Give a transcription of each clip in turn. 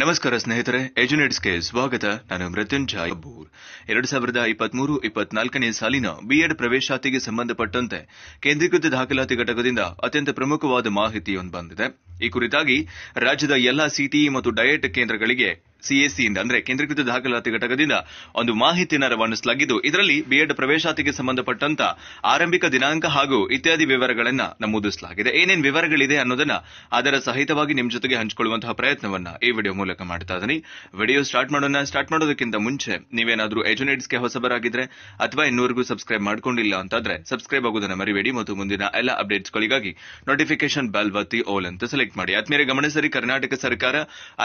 ನಮಸ್ಕಾರ ಸ್ನೇಹಿತರೆ ಎಜುನೇಟ್ಸ್ಗೆ ಸ್ವಾಗತ ನಾನು ಮೃತ್ಯುಂಜಯ್ ಬೂರ್ ಎರಡು ಸಾವಿರದ ಇಪ್ಪತ್ಮೂರು ಇಪ್ಪತ್ನಾಲ್ಕನೇ ಸಾಲಿನ ಬಿಎಡ್ ಪ್ರವೇಶಾತಿಗೆ ಸಂಬಂಧಪಟ್ಟಂತೆ ಕೇಂದ್ರೀಕೃತ ದಾಖಲಾತಿ ಘಟಕದಿಂದ ಅತ್ಯಂತ ಪ್ರಮುಖವಾದ ಮಾಹಿತಿಯೊಂದು ಬಂದಿದೆ ಈ ಕುರಿತಾಗಿ ರಾಜ್ಯದ ಎಲ್ಲಾ ಸಿಟಿಇ e ಮತ್ತು ಡಯಟ್ ಕೇಂದ್ರಗಳಿಗೆ ಸಿಎಸ್ಸಿಯಿಂದ ಅಂದರೆ ಕೇಂದ್ರೀಕೃತ ದಾಖಲಾತಿ ಘಟಕದಿಂದ ಒಂದು ಮಾಹಿತಿಯನ್ನು ರವಾನಿಸಲಾಗಿದ್ದು ಇದರಲ್ಲಿ ಬಿಎಡ್ ಪ್ರವೇಶಾತಿಗೆ ಸಂಬಂಧಪಟ್ಟಂತ ಆರಂಭಿಕ ದಿನಾಂಕ ಹಾಗೂ ಇತ್ಯಾದಿ ವಿವರಗಳನ್ನು ನಮೂದಿಸಲಾಗಿದೆ ಏನೇನು ವಿವರಗಳಿದೆ ಅನ್ನೋದನ್ನ ಅದರ ಸಹಿತವಾಗಿ ನಿಮ್ಮ ಜೊತೆಗೆ ಹಂಚಿಕೊಳ್ಳುವಂತಹ ಪ್ರಯತ್ನವನ್ನ ಈ ವಿಡಿಯೋ ಮೂಲಕ ಮಾಡ್ತಾ ಇದ್ದೀನಿ ವಿಡಿಯೋ ಸ್ಟಾರ್ಟ್ ಮಾಡೋಣ ಸ್ಟಾರ್ಟ್ ಮಾಡೋದಕ್ಕಿಂತ ಮುಂಚೆ ನೀವೇನಾದರೂ ಎಜುನೇಟ್ಸ್ಗೆ e ಹೊಸಬರಾಗಿದ್ರೆ ಅಥವಾ ಇನ್ನೂರಿಗೂ ಸಬ್ಸ್ಕ್ರೈಬ್ ಮಾಡ್ಕೊಂಡಿಲ್ಲ ಅಂತಾದ್ರೆ ಸಬ್ಸ್ಕ್ರೈಬ್ ಆಗೋದನ್ನ ಮರಿಬೇಡಿ ಮತ್ತು ಮುಂದಿನ ಎಲ್ಲ ಅಪ್ಡೇಟ್ಸ್ಗಳಿಗಾಗಿ ನೋಟಿಫಿಕೇಶನ್ ಬೆಲ್ ಒತ್ತಿ ಓಲ್ ಅಂತ ಸೆಲೆಕ್ಟ್ ಮಾಡಿ ಆತ್ಮೀಯ ಗಮನ ಸರಿ ಕರ್ನಾಟಕ ಸರ್ಕಾರ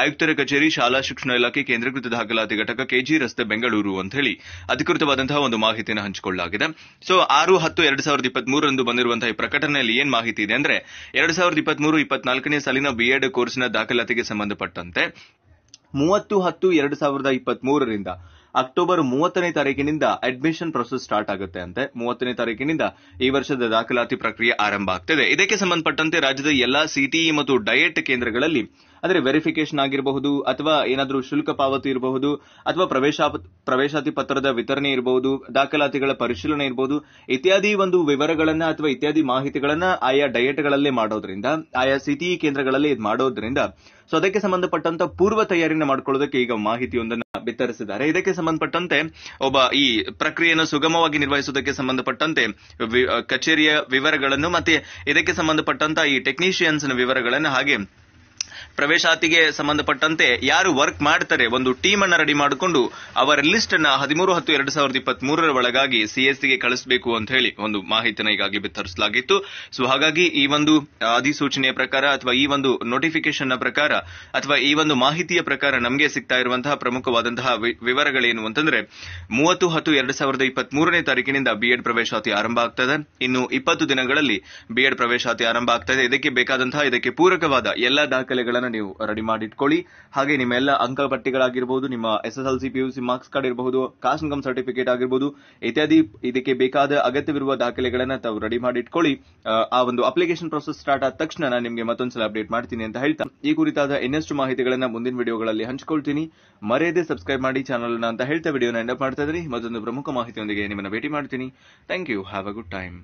ಆಯುಕ್ತರ ಕಚೇರಿ ಶಾಲಾ ಶಿಕ್ಷಣ ರಕ್ಷಣಾ ಇಲಾಖೆ ಕೇಂದ್ರೀಕೃತ ದಾಖಲಾತಿ ಘಟಕ ಕೆಜಿ ರಸ್ತೆ ಬೆಂಗಳೂರು ಅಂತ ಹೇಳಿ ಅಧಿಕೃತವಾದಂತಹ ಒಂದು ಮಾಹಿತಿಯನ್ನು ಹಂಚಿಕೊಳ್ಳಲಾಗಿದೆ ಸೊ ಆರು ಹತ್ತು ಎರಡ್ ಸಾವಿರದ ಇಪ್ಪತ್ಮೂರರಂದು ಬಂದಿರುವಂತಹ ಈ ಪ್ರಕಟಣೆಯಲ್ಲಿ ಏನ್ ಮಾಹಿತಿ ಇದೆ ಅಂದ್ರೆ ಎರಡ್ ಸಾವಿರದ ಇಪ್ಪತ್ಮೂರು ಇಪ್ಪತ್ನಾಲ್ಕನೇ ಸಾಲಿನ ಬಿಎಡ್ ಕೋರ್ಸ್ನ ದಾಖಲಾತಿಗೆ ಸಂಬಂಧಪಟ್ಟಂತೆ ಮೂವತ್ತು ಹತ್ತು ಎರಡು ಸಾವಿರದ ಇಪ್ಪತ್ಮೂರರಿಂದ ಅಕ್ಟೋಬರ್ ಮೂವತ್ತನೇ ತಾರೀಕಿನಿಂದ ಅಡ್ಮಿಷನ್ ಪ್ರೊಸೆಸ್ ಸ್ಟಾರ್ಟ್ ಆಗುತ್ತೆ ಅಂತೆ ಮೂವತ್ತನೇ ತಾರೀಕಿನಿಂದ ಈ ವರ್ಷದ ದಾಖಲಾತಿ ಪ್ರಕ್ರಿಯೆ ಆರಂಭ ಆಗ್ತಿದೆ ಇದಕ್ಕೆ ಸಂಬಂಧಪಟ್ಟಂತೆ ರಾಜ್ಯದ ಎಲ್ಲಾ ಸಿಟಿಇ e ಮತ್ತು ಡಯಟ್ ಕೇಂದ್ರಗಳಲ್ಲಿ ಆದರೆ ವೆರಿಫಿಕೇಶನ್ ಆಗಿರಬಹುದು ಅಥವಾ ಏನಾದರೂ ಶುಲ್ಕ ಪಾವತಿ ಇರಬಹುದು ಅಥವಾ ಪ್ರವೇಶ ಪ್ರವೇಶಾತಿ ಪತ್ರದ ವಿತರಣೆ ಇರಬಹುದು ದಾಖಲಾತಿಗಳ ಪರಿಶೀಲನೆ ಇರಬಹುದು ಇತ್ಯಾದಿ ಒಂದು ವಿವರಗಳನ್ನ ಅಥವಾ ಇತ್ಯಾದಿ ಮಾಹಿತಿಗಳನ್ನ ಆಯಾ ಡಯೆಟ್ಗಳಲ್ಲೇ ಮಾಡೋದ್ರಿಂದ ಆಯಾ ಸಿಟಿ ಕೇಂದ್ರಗಳಲ್ಲಿ ಇದು ಮಾಡೋದ್ರಿಂದ ಸೊ ಅದಕ್ಕೆ ಸಂಬಂಧಪಟ್ಟಂತ ಪೂರ್ವ ತಯಾರಿನ ಮಾಡ್ಕೊಳ್ಳೋದಕ್ಕೆ ಈಗ ಮಾಹಿತಿಯೊಂದನ್ನು ಬಿತ್ತರಿಸಿದ್ದಾರೆ ಇದಕ್ಕೆ ಸಂಬಂಧಪಟ್ಟಂತೆ ಒಬ್ಬ ಈ ಪ್ರಕ್ರಿಯೆಯನ್ನು ಸುಗಮವಾಗಿ ನಿರ್ವಹಿಸುವುದಕ್ಕೆ ಸಂಬಂಧಪಟ್ಟಂತೆ ಕಚೇರಿಯ ವಿವರಗಳನ್ನು ಮತ್ತೆ ಇದಕ್ಕೆ ಸಂಬಂಧಪಟ್ಟಂತ ಈ ಟೆಕ್ನಿಷಿಯನ್ಸ್ ವಿವರಗಳನ್ನು ಹಾಗೆ ಪ್ರವೇಶಾತಿಗೆ ಸಂಬಂಧಪಟ್ಟಂತೆ ಯಾರು ವರ್ಕ್ ಮಾಡ್ತಾರೆ ಒಂದು ಟೀಮ್ ಅನ್ನ ರೆಡಿ ಮಾಡಿಕೊಂಡು ಅವರ ಲಿಸ್ಟ್ ಅನ್ನ ಹದಿಮೂರು ಹತ್ತು ಎರಡ್ ಸಾವಿರದ ಇಪ್ಪತ್ತ್ ಮೂರರ ಒಳಗಾಗಿ ಸಿಎಸ್ಸಿಗೆ ಕಳಿಸಬೇಕು ಅಂತ ಹೇಳಿ ಒಂದು ಮಾಹಿತಿಯನ್ನು ಈಗಾಗಲೇ ಬಿತ್ತರಿಸಲಾಗಿತ್ತು ಸೊ ಹಾಗಾಗಿ ಈ ಒಂದು ಅಧಿಸೂಚನೆಯ ಪ್ರಕಾರ ಅಥವಾ ಈ ಒಂದು ನೋಟಿಫಿಕೇಶನ್ ನ ಪ್ರಕಾರ ಅಥವಾ ಈ ಒಂದು ಮಾಹಿತಿಯ ಪ್ರಕಾರ ನಮಗೆ ಸಿಗ್ತಾ ಇರುವಂತಹ ಪ್ರಮುಖವಾದಂತಹ ವಿವರಗಳೇನು ಅಂತಂದ್ರೆ ಮೂವತ್ತು ಹತ್ತು ಎರಡ್ ಸಾವಿರದ ಇಪ್ಪತ್ತ್ ಮೂರನೇ ತಾರೀಕಿನಿಂದ ಬಿಎಡ್ ಪ್ರವೇಶಾತಿ ಆರಂಭ ಆಗ್ತದೆ ಇನ್ನು ಇಪ್ಪತ್ತು ದಿನಗಳಲ್ಲಿ ಬಿಎಡ್ ಪ್ರವೇಶಾತಿ ಆರಂಭ ಆಗ್ತದೆ ಇದಕ್ಕೆ ಬೇಕಾದಂತಹ ಇದಕ್ಕೆ ಪೂರಕವಾದ ಎಲ್ಲಾ ದಾಖಲೆ ಗಳನ್ನು ನೀವು ರೆಡಿ ಮಾಡಿ ಇಟ್ಕೊಳ್ಳಿ ಹಾಗೆ ನಿಮ್ಮೆಲ್ಲ ಪಟ್ಟಿಗಳಾಗಿರಬಹುದು ನಿಮ್ಮ S S L C P C marks card ಇರಬಹುದು ಕಾಸ್ಟ್ ಇನ್ಕಮ್ ಸರ್ಟಿಫಿಕೇಟ್ ಆಗಿರಬಹುದು ಇತ್ಯಾದಿ ಇದಕ್ಕೆ ಬೇಕಾದ ಅಗತ್ಯವಿರುವ ದಾಖಲೆಗಳನ್ನು ತಾವು ರೆಡಿ ಮಾಡಿ ಇಟ್ಕೊಳ್ಳಿ ಆ ಒಂದು ಅಪ್ಲಿಕೇಶನ್ ಪ್ರೊಸೆಸ್ ಸ್ಟಾರ್ಟ್ ಆದ ತಕ್ಷಣ ನಾನು ನಿಮಗೆ ಮತ್ತೊಂದ್ಸಲ ಅಪ್ಡೇಟ್ ಮಾಡ್ತೀನಿ ಅಂತ ಹೇಳ್ತಾ ಈ ಕುರಿತಾದ ಇನ್ನಷ್ಟು ಮಾಹಿತಿಗಳನ್ನು ಮುಂದಿನ ವಿಡಿಯೋಗಳಲ್ಲಿ ಹಂಚಿಕೊಳ್ತೀನಿ ಮರೆಯದೆ ಸಬ್ಸ್ಕ್ರೈಬ್ ಮಾಡಿ ಚಾನಲ್ ಅಂತ ಹೇಳ್ತಾ ವಿಡಿಯೋನ ಎಂಡ್ ಮಾಡ್ತಾ ಇದ್ದೀನಿ ಮತ್ತೊಂದು ಪ್ರಮುಖ ಮಾಹಿತಿಯೊಂದಿಗೆ ನಿಮ್ಮನ್ನು ಭೇಟಿ ಮಾಡ್ತೀನಿ thank you have a good time